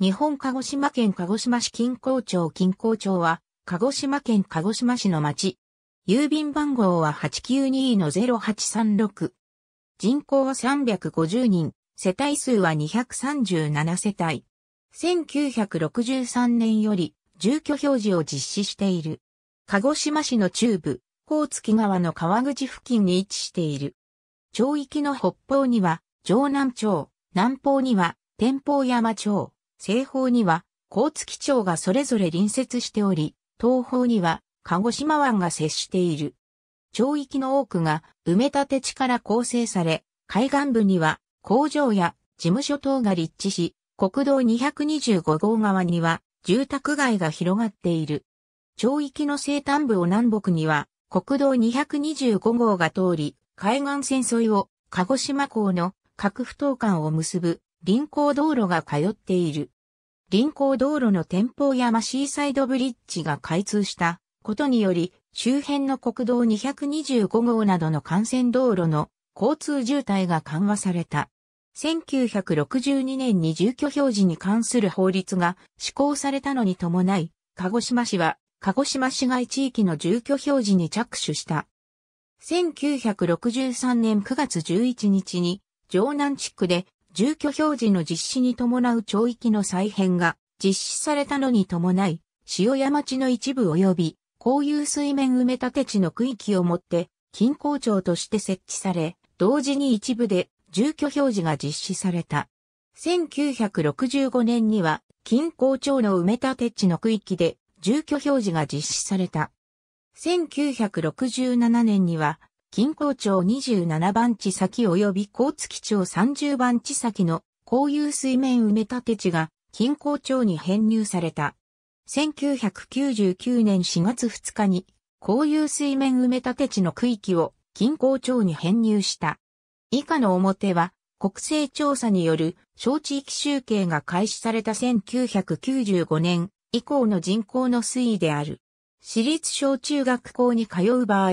日本鹿児島県鹿児島市近郊町近郊町は、鹿児島県鹿児島市の町。郵便番号は892-0836。人口は350人、世帯数は237世帯。1963年より住居表示を実施している。鹿児島市の中部、大月川の川口付近に位置している。町域の北方には、城南町、南方には、天保山町。西方には甲月町がそれぞれ隣接しており、東方には鹿児島湾が接している。町域の多くが埋め立て地から構成され、海岸部には工場や事務所等が立地し、国道225号側には住宅街が広がっている。町域の西端部を南北には国道225号が通り、海岸線沿いを鹿児島港の各不等間を結ぶ臨港道路が通っている。臨港道路の天保山シーサイドブリッジが開通したことにより、周辺の国道225号などの幹線道路の交通渋滞が緩和された。1962年に住居表示に関する法律が施行されたのに伴い、鹿児島市は、鹿児島市街地域の住居表示に着手した。1963年9月11日に、城南地区で住居表示の実施に伴う町域の再編が実施されたのに伴い、塩屋町の一部及び、公有水面埋め立て地の区域をもって、近郊町として設置され、同時に一部で住居表示が実施された。1965年には、近郊町の埋め立て地の区域で住居表示が実施された。1967年には、近郊町27番地先及び高月町30番地先の公有水面埋め立て地が近郊町に編入された。1999年4月2日に公有水面埋め立て地の区域を近郊町に編入した。以下の表は国勢調査による小地域集計が開始された1995年以降の人口の推移である。私立小中学校に通う場合、